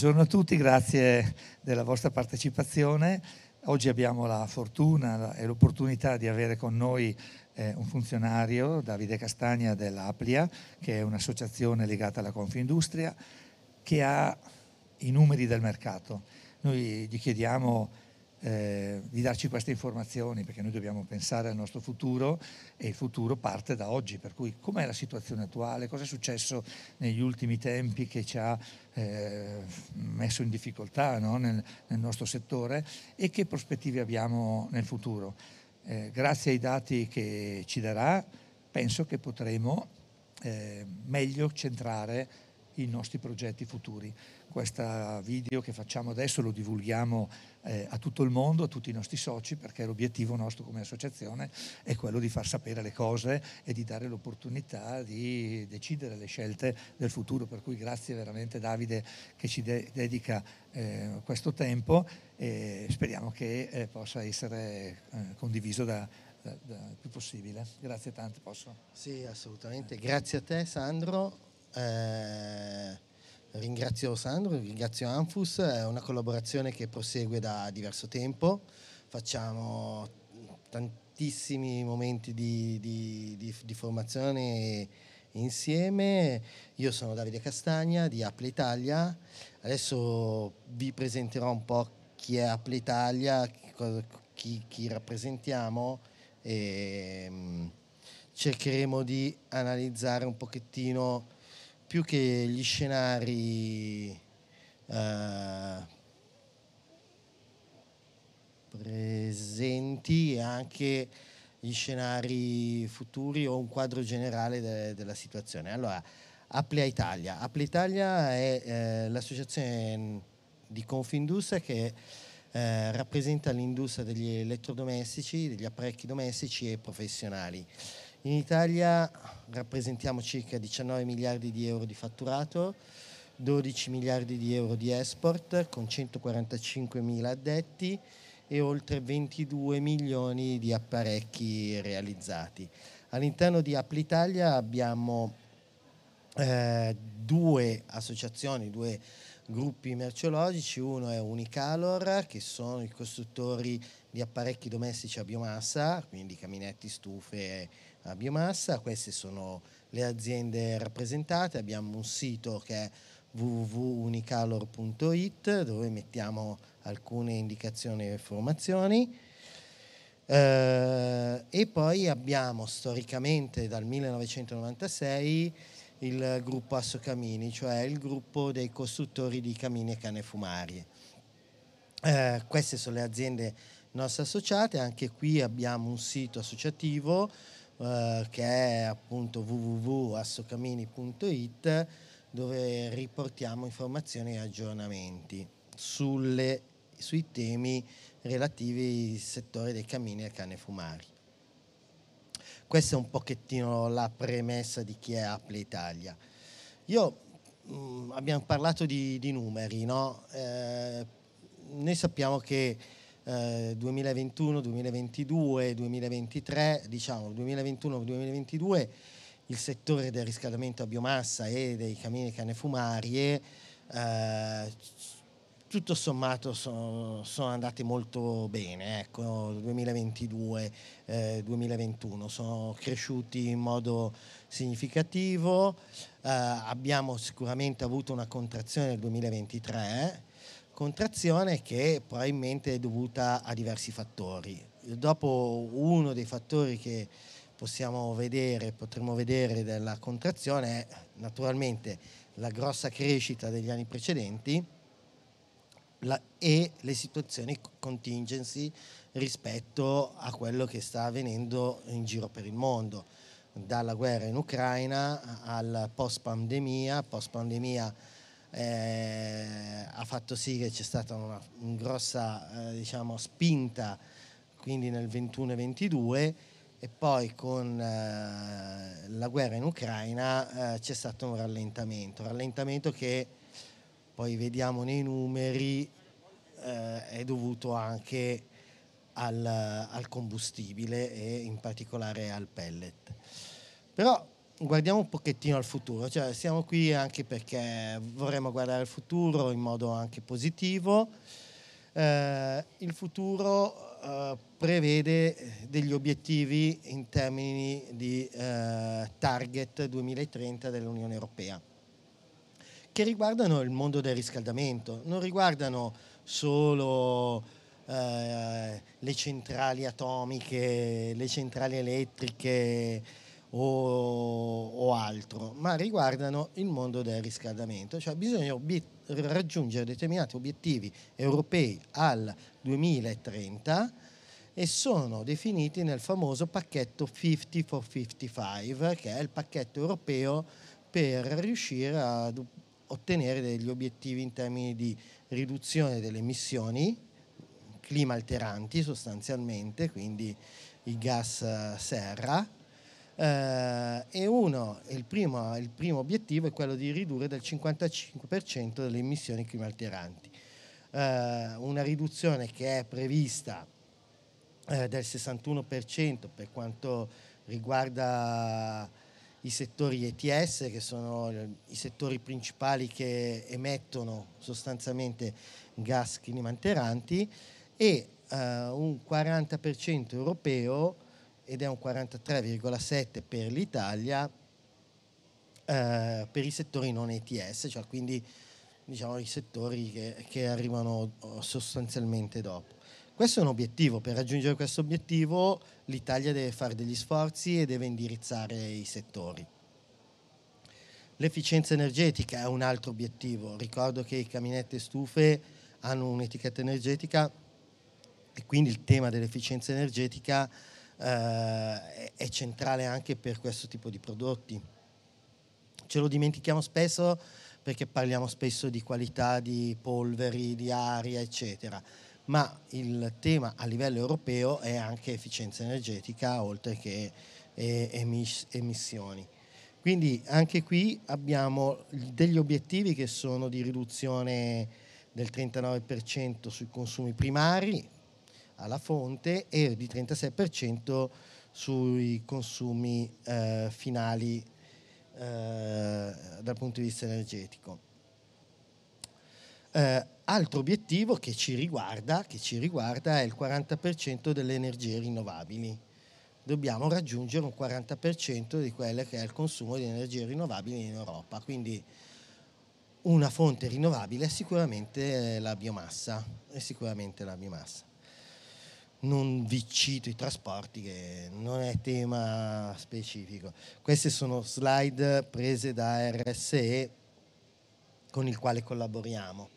Buongiorno a tutti, grazie della vostra partecipazione. Oggi abbiamo la fortuna e l'opportunità di avere con noi eh, un funzionario, Davide Castagna dell'Aplia, che è un'associazione legata alla Confindustria, che ha i numeri del mercato. Noi gli chiediamo eh, di darci queste informazioni perché noi dobbiamo pensare al nostro futuro e il futuro parte da oggi, per cui com'è la situazione attuale, cosa è successo negli ultimi tempi che ci ha eh, messo in difficoltà no? nel, nel, nostro settore e che prospettive abbiamo nel futuro. Eh, grazie ai dati che ci darà penso che potremo eh, meglio centrare i nostri progetti futuri. Questo video che facciamo adesso lo divulghiamo eh, a tutto il mondo, a tutti i nostri soci, perché l'obiettivo nostro come associazione è quello di far sapere le cose e di dare l'opportunità di decidere le scelte del futuro. Per cui grazie veramente Davide che ci de- dedica eh, questo tempo e speriamo che eh, possa essere eh, condiviso da, il più possibile. Grazie tante, posso? Sì, assolutamente. Grazie a te Sandro. Eh, ringrazio Sandro, ringrazio Anfus, è una collaborazione che prosegue da diverso tempo, facciamo tantissimi momenti di, di, di, di formazione insieme. Io sono Davide Castagna di Apple Italia, adesso vi presenterò un po' chi è Apple Italia, chi, chi rappresentiamo e mm, cercheremo di analizzare un pochettino più che gli scenari eh, presenti e anche gli scenari futuri o un quadro generale de- della situazione. Allora, Apple Italia. Apple Italia è eh, l'associazione di Confindustria che eh, rappresenta l'industria degli elettrodomestici, degli apparecchi domestici e professionali. In Italia rappresentiamo circa 19 miliardi di euro di fatturato, 12 miliardi di euro di export con 145 mila addetti e oltre 22 milioni di apparecchi realizzati. All'interno di Apple Italia abbiamo eh, due associazioni, due gruppi merceologici, uno è Unicalor che sono i costruttori di apparecchi domestici a biomassa, quindi caminetti, stufe, a biomassa, queste sono le aziende rappresentate, abbiamo un sito che è www.unicalor.it dove mettiamo alcune indicazioni e informazioni. Eh, e poi abbiamo storicamente dal 1996 il gruppo Asso Camini, cioè il gruppo dei costruttori di camini e canne fumarie. Eh, queste sono le aziende nostre associate, anche qui abbiamo un sito associativo eh, che è appunto www.assocamini.it dove riportiamo informazioni e aggiornamenti sulle, sui temi relativi al settore dei cammini e canne fumari. Questa è un pochettino la premessa di chi è Apple Italia. Io mh, mm, abbiamo parlato di, di numeri, no? eh, noi sappiamo che 2021, 2022, 2023, diciamo 2021-2022 il settore del riscaldamento a biomassa e dei camini canne fumarie eh, tutto sommato sono, sono andate molto bene, ecco, 2022-2021 eh, sono cresciuti in modo significativo, eh, abbiamo sicuramente avuto una contrazione nel 2023 contrazione che probabilmente è dovuta a diversi fattori. Dopo uno dei fattori che possiamo vedere, potremo vedere della contrazione è naturalmente la grossa crescita degli anni precedenti la, e le situazioni contingency rispetto a quello che sta avvenendo in giro per il mondo, dalla guerra in Ucraina al post pandemia, post pandemia eh, ha fatto sì che c'è stata una, una grossa eh, diciamo, spinta quindi nel 21-22 e e poi con eh, la guerra in Ucraina eh, c'è stato un rallentamento, rallentamento che poi vediamo nei numeri eh, è dovuto anche al, al combustibile e in particolare al pellet. Però guardiamo un pochettino al futuro, cioè siamo qui anche perché vorremmo guardare al futuro in modo anche positivo. Eh, il futuro eh, prevede eh, degli obiettivi in termini di eh, target 2030 dell'Unione Europea, che riguardano il mondo del riscaldamento, non riguardano solo eh, le centrali atomiche, le centrali elettriche, o, o altro, ma riguardano il mondo del riscaldamento, cioè bisogna obiet- raggiungere determinati obiettivi europei al 2030 e sono definiti nel famoso pacchetto 50 for 55, che è il pacchetto europeo per riuscire a ottenere degli obiettivi in termini di riduzione delle emissioni clima alteranti sostanzialmente, quindi i gas serra, eh, e uno, il primo, il primo, obiettivo è quello di ridurre del 55% le emissioni climalteranti, eh, una riduzione che è prevista eh, del 61% per quanto riguarda i settori ETS, che sono i settori principali che emettono sostanzialmente gas climalteranti, e eh, un 40% europeo ed è un 43,7 per l'Italia eh, per i settori non ETS, cioè quindi diciamo i settori che, che arrivano oh, sostanzialmente dopo. Questo è un obiettivo, per raggiungere questo obiettivo l'Italia deve fare degli sforzi e deve indirizzare i settori. L'efficienza energetica è un altro obiettivo, ricordo che i caminetti e stufe hanno un'etichetta energetica e quindi il tema dell'efficienza energetica eh, è centrale anche per questo tipo di prodotti. Ce lo dimentichiamo spesso perché parliamo spesso di qualità di polveri, di aria, eccetera, ma il tema a livello europeo è anche efficienza energetica oltre che emissioni. Quindi anche qui abbiamo degli obiettivi che sono di riduzione del 39% sui consumi primari, alla fonte e di 36% sui consumi eh, finali eh, dal punto di vista energetico. Eh, altro obiettivo che ci, riguarda, che ci riguarda è il 40% delle energie rinnovabili. Dobbiamo raggiungere un 40% di quello che è il consumo di energie rinnovabili in Europa, quindi una fonte rinnovabile è sicuramente la biomassa. È sicuramente la biomassa non vi cito i trasporti che non è tema specifico. Queste sono slide prese da RSE con il quale collaboriamo.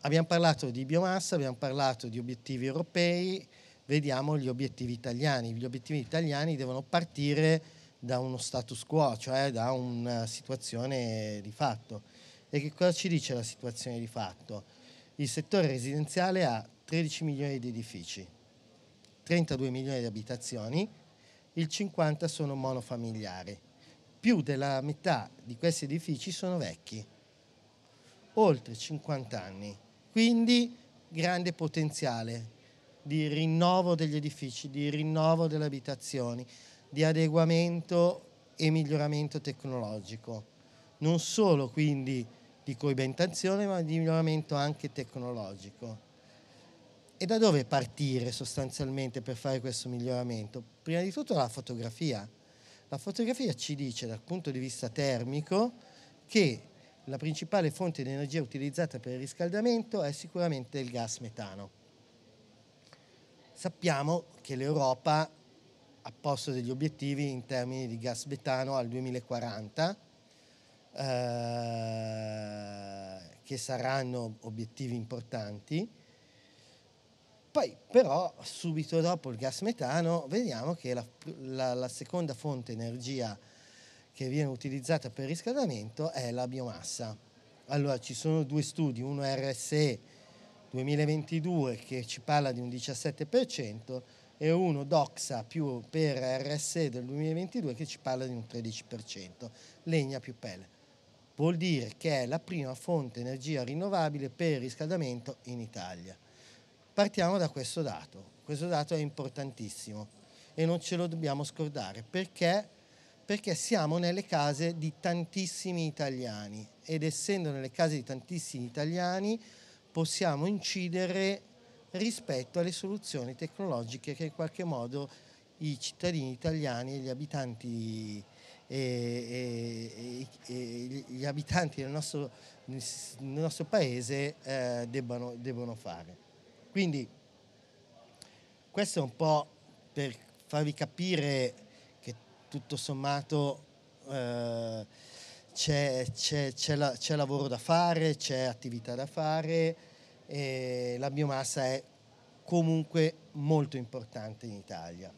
Abbiamo parlato di biomassa, abbiamo parlato di obiettivi europei, vediamo gli obiettivi italiani. Gli obiettivi italiani devono partire da uno status quo, cioè da una situazione di fatto. E che cosa ci dice la situazione di fatto? Il settore residenziale ha 13 milioni di edifici, 32 milioni di abitazioni, il 50 sono monofamiliari. Più della metà di questi edifici sono vecchi, oltre 50 anni. Quindi grande potenziale di rinnovo degli edifici, di rinnovo delle abitazioni, di adeguamento e miglioramento tecnologico. Non solo quindi di coibentazione, ma di miglioramento anche tecnologico. E da dove partire sostanzialmente per fare questo miglioramento? Prima di tutto la fotografia. La fotografia ci dice dal punto di vista termico che la principale fonte di energia utilizzata per il riscaldamento è sicuramente il gas metano. Sappiamo che l'Europa ha posto degli obiettivi in termini di gas metano al 2040, eh, che saranno obiettivi importanti poi però subito dopo il gas metano vediamo che la, la, la seconda fonte energia che viene utilizzata per il riscaldamento è la biomassa. Allora ci sono due studi, uno RSE 2022 che ci parla di un 17% e uno Doxa più per RSE del 2022 che ci parla di un 13%, legna più pelle. Vuol dire che è la prima fonte energia rinnovabile per il riscaldamento in Italia. Partiamo da questo dato, questo dato è importantissimo e non ce lo dobbiamo scordare perché, perché siamo nelle case di tantissimi italiani ed essendo nelle case di tantissimi italiani possiamo incidere rispetto alle soluzioni tecnologiche che in qualche modo i cittadini italiani e gli abitanti, e, e, e, gli abitanti del, nostro, del nostro, paese eh, debbano, debbano fare. Quindi questo è un po' per farvi capire che tutto sommato eh, c'è, c'è, c'è, la, c'è lavoro da fare, c'è attività da fare e la biomassa è comunque molto importante in Italia.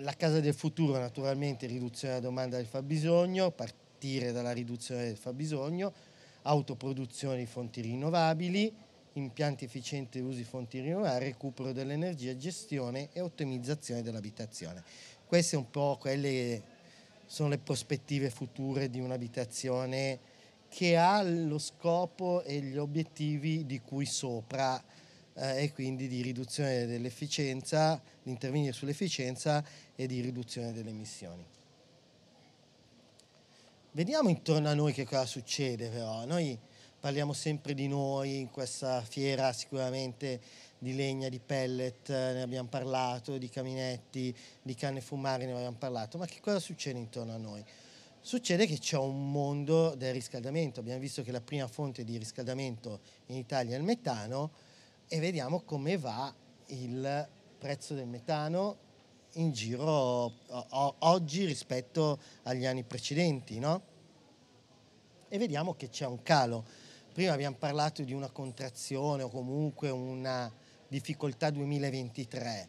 La casa del futuro naturalmente riduzione della domanda del fabbisogno, partire dalla riduzione del fabbisogno, autoproduzione di fonti rinnovabili, impianti efficienti e usi fonti rinnovabili, recupero dell'energia, gestione e ottimizzazione dell'abitazione. Queste un po' quelle sono le prospettive future di un'abitazione che ha lo scopo e gli obiettivi di cui sopra eh, e quindi di riduzione dell'efficienza, di intervenire sull'efficienza e di riduzione delle emissioni. Vediamo intorno a noi che cosa succede però. Noi parliamo sempre di noi in questa fiera sicuramente di legna, di pellet, eh, ne abbiamo parlato, di caminetti, di canne fumari ne abbiamo parlato, ma che cosa succede intorno a noi? Succede che c'è un mondo del riscaldamento, abbiamo visto che la prima fonte di riscaldamento in Italia è il metano e vediamo come va il prezzo del metano in giro oggi rispetto agli anni precedenti, no? E vediamo che c'è un calo Prima abbiamo parlato di una contrazione o comunque una difficoltà 2023.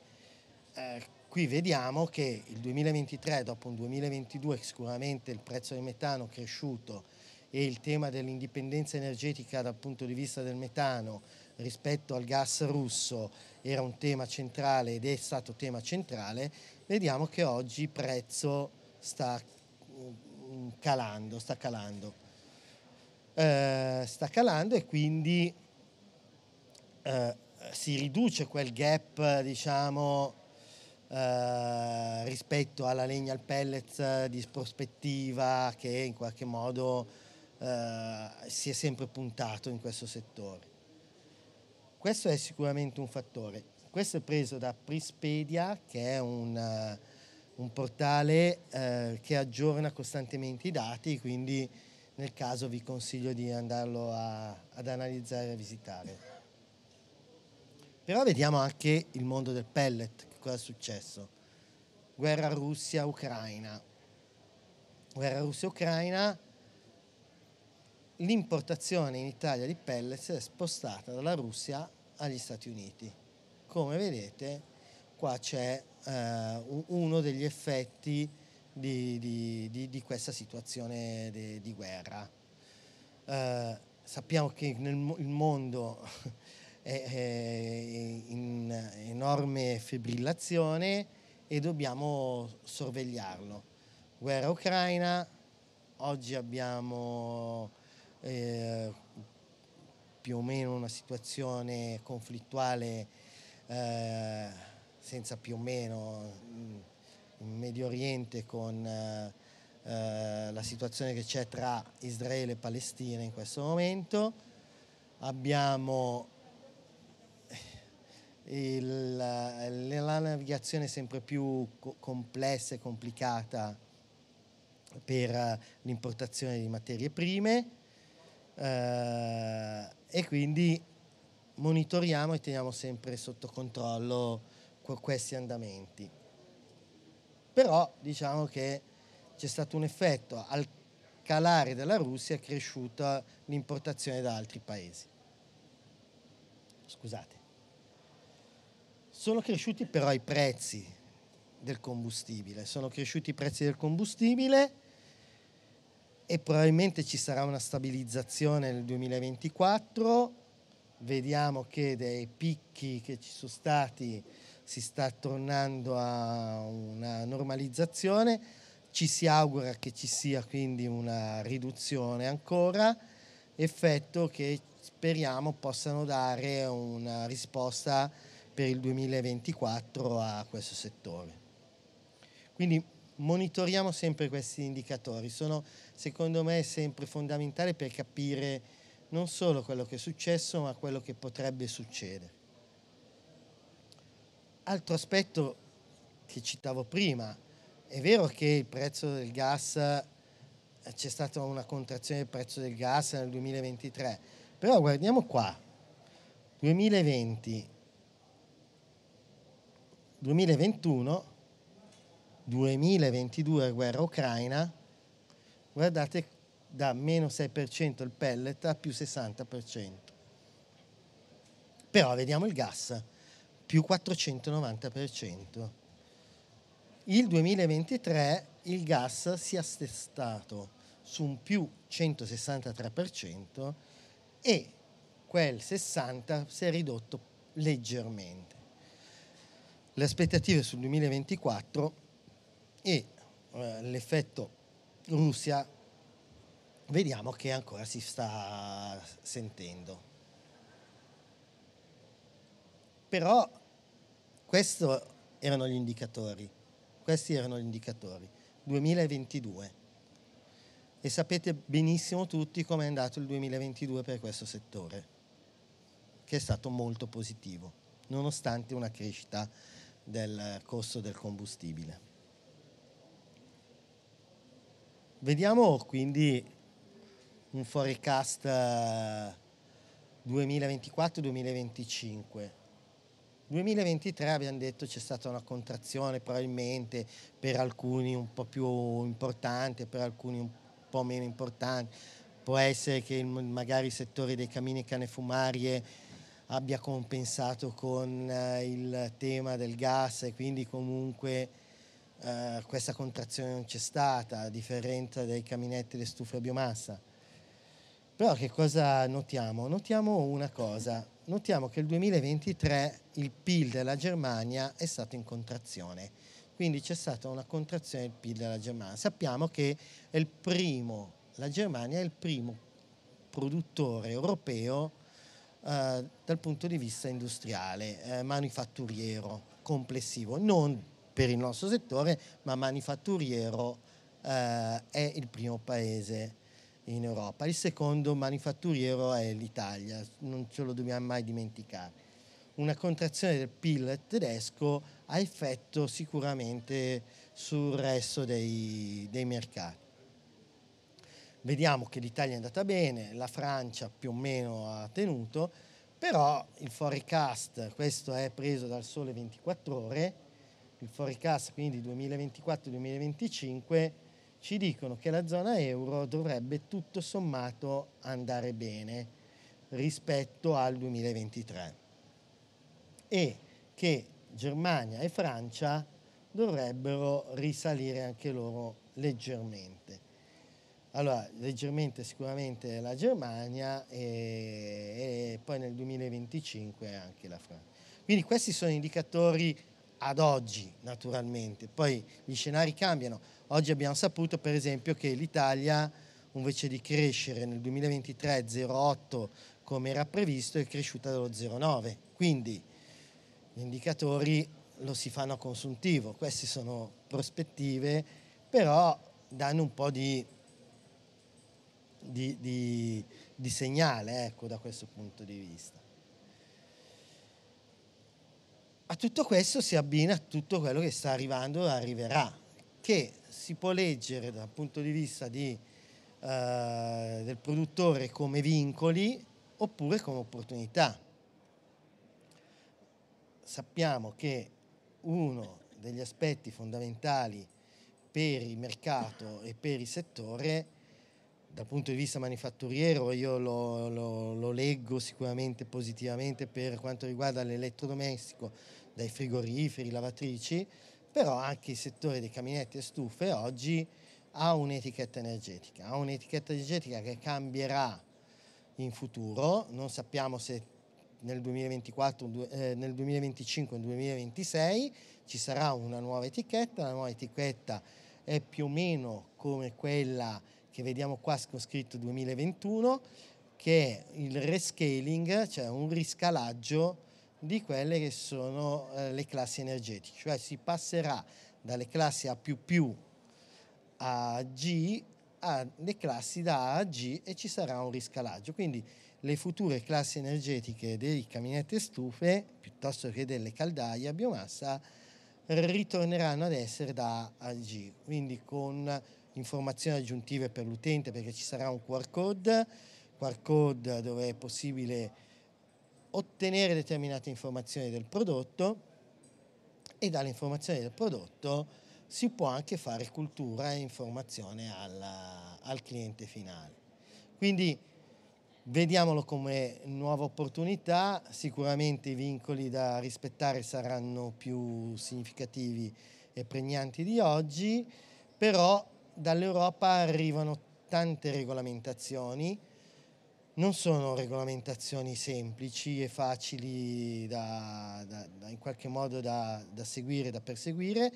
Eh, qui vediamo che il 2023, dopo un 2022 sicuramente il prezzo del metano è cresciuto e il tema dell'indipendenza energetica dal punto di vista del metano rispetto al gas russo era un tema centrale ed è stato tema centrale, vediamo che oggi il prezzo sta mm, calando, sta calando eh, sta calando e quindi eh, si riduce quel gap, diciamo, eh, rispetto alla legna al pellet eh, di prospettiva che in qualche modo eh, si è sempre puntato in questo settore. Questo è sicuramente un fattore. Questo è preso da Prispedia, che è un, eh, un portale eh, che aggiorna costantemente i dati, quindi nel caso vi consiglio di andarlo a, ad analizzare e visitare. Però vediamo anche il mondo del pellet, che cosa è successo. Guerra Russia-Ucraina. Guerra Russia-Ucraina, l'importazione in Italia di pellet si è spostata dalla Russia agli Stati Uniti. Come vedete qua c'è eh, uno degli effetti di, di, di, di questa situazione di guerra. Eh, sappiamo che nel, il mondo è, è in enorme fibrillazione e dobbiamo sorvegliarlo. Guerra ucraina, oggi abbiamo eh, più o meno una situazione conflittuale eh, senza più o meno mm, in Medio Oriente con eh, eh, la situazione che c'è tra Israele e Palestina in questo momento, abbiamo eh, il, la navigazione sempre più co complessa e complicata per eh, l'importazione di materie prime eh, e quindi monitoriamo e teniamo sempre sotto controllo questi andamenti. Però diciamo che c'è stato un effetto, al calare della Russia è cresciuta l'importazione da altri paesi. Scusate. Sono cresciuti però i prezzi del combustibile, sono cresciuti i prezzi del combustibile e probabilmente ci sarà una stabilizzazione nel 2024. Vediamo che dei picchi che ci sono stati si sta tornando a una normalizzazione, ci si augura che ci sia quindi una riduzione ancora, effetto che speriamo possano dare una risposta per il 2024 a questo settore. Quindi monitoriamo sempre questi indicatori, sono secondo me sempre fondamentali per capire non solo quello che è successo ma quello che potrebbe succedere altro aspetto che citavo prima, è vero che il prezzo del gas, eh, c'è stata una contrazione del prezzo del gas nel 2023, però guardiamo qua, 2020, 2021, 2022 guerra ucraina, guardate da meno 6% il pellet a più 60%. Però vediamo il gas più 490%. Il 2023 il gas si è assestato su un più 163% e quel 60 si è ridotto leggermente. Le aspettative sul 2024 e eh, l'effetto Russia vediamo che ancora si sta sentendo. Però questi erano gli indicatori. Questi erano gli indicatori. 2022. E sapete benissimo tutti com'è andato il 2022 per questo settore, che è stato molto positivo, nonostante una crescita del costo del combustibile. Vediamo quindi un forecast 2024-2025. Eh, 2023 abbiamo detto c'è stata una contrazione probabilmente per alcuni un po' più importante, per alcuni un po' meno importante. Può essere che magari il settore dei camini canefumarie abbia compensato con eh, il tema del gas e quindi comunque eh, questa contrazione non c'è stata, a differenza dei caminetti e delle stufe a biomassa. Però che cosa notiamo? Notiamo una cosa, notiamo che il 2023 il PIL della Germania è stato in contrazione, quindi c'è stata una contrazione del PIL della Germania. Sappiamo che primo, la Germania è il primo produttore europeo eh, dal punto di vista industriale, eh, manifatturiero complessivo, non per il nostro settore, ma manifatturiero eh, è il primo paese in Europa. Il secondo manifatturiero è l'Italia, non ce lo dobbiamo mai dimenticare. Una contrazione del PIL tedesco ha effetto sicuramente sul resto dei, dei mercati. Vediamo che l'Italia è andata bene, la Francia più o meno ha tenuto, però il forecast, questo è preso dal sole 24 ore, il forecast quindi 2024-2025 ci dicono che la zona euro dovrebbe tutto sommato andare bene rispetto al 2023 e che Germania e Francia dovrebbero risalire anche loro leggermente. Allora, leggermente sicuramente la Germania e, e poi nel 2025 anche la Francia. Quindi questi sono indicatori ad oggi naturalmente, poi gli scenari cambiano. Oggi abbiamo saputo per esempio che l'Italia invece di crescere nel 2023 0,8 come era previsto è cresciuta dello 0,9, quindi gli indicatori lo si fanno a consuntivo, queste sono prospettive, però danno un po' di, di, di, di segnale ecco, da questo punto di vista. A tutto questo si abbina tutto quello che sta arrivando e arriverà, che si può leggere dal punto di vista di, uh, del produttore come vincoli oppure come opportunità. Sappiamo che uno degli aspetti fondamentali per il mercato e per il settore, dal punto di vista manifatturiero, io lo, lo, lo leggo sicuramente positivamente per quanto riguarda l'elettrodomestico, dai frigoriferi, lavatrici, però anche il settore dei caminetti e stufe oggi ha un'etichetta energetica, ha un'etichetta energetica che cambierà in futuro, non sappiamo se nel 2024, eh, nel 2025 nel 2026 ci sarà una nuova etichetta, la nuova etichetta è più o meno come quella che vediamo qua con scritto 2021, che è il rescaling, cioè un riscalaggio di quelle che sono eh, le classi energetiche, cioè si passerà dalle classi A++ a G alle classi da A a G e ci sarà un riscalaggio. Quindi le future classi energetiche dei caminetti stufe, piuttosto che delle caldaie a biomassa, ritorneranno ad essere da A a G, quindi con informazioni aggiuntive per l'utente perché ci sarà un QR code, QR code dove è possibile ottenere determinate informazioni del prodotto e dalle informazioni del prodotto si può anche fare cultura e informazione alla, al cliente finale. Quindi vediamolo come nuova opportunità, sicuramente i vincoli da rispettare saranno più significativi e pregnanti di oggi, però dall'Europa arrivano tante regolamentazioni, non sono regolamentazioni semplici e facili da, da, da in qualche modo da, da seguire, da perseguire,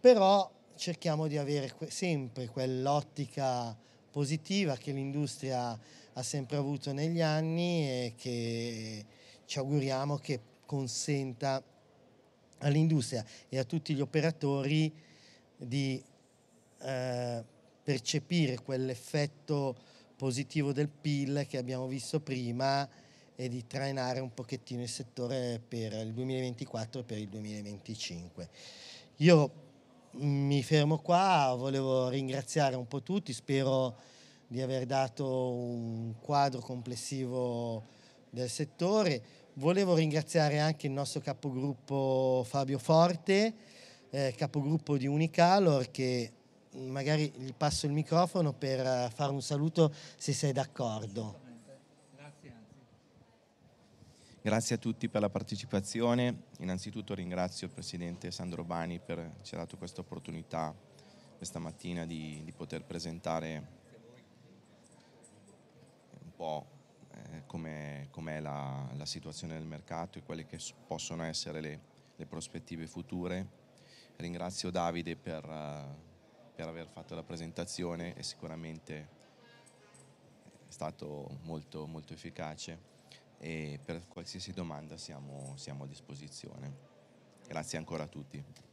però cerchiamo di avere sempre quell'ottica positiva che l'industria ha sempre avuto negli anni e che ci auguriamo che consenta all'industria e a tutti gli operatori di eh, percepire quell'effetto positivo del PIL che abbiamo visto prima e di trainare un pochettino il settore per il 2024 e per il 2025. Io mi fermo qua, volevo ringraziare un po' tutti, spero di aver dato un quadro complessivo del settore. Volevo ringraziare anche il nostro capogruppo Fabio Forte, eh, capogruppo di Unicalor che magari gli passo il microfono per eh, fare un saluto se sei d'accordo. Grazie a tutti per la partecipazione. Innanzitutto ringrazio il Presidente Sandro Bani per averci dato questa opportunità questa mattina di, di poter presentare un po' eh, com'è, com'è la, la, situazione del mercato e quelle che possono essere le, le prospettive future. Ringrazio Davide per... Eh, per aver fatto la presentazione e sicuramente è stato molto, molto efficace e per qualsiasi domanda siamo, siamo a disposizione. Grazie ancora a tutti.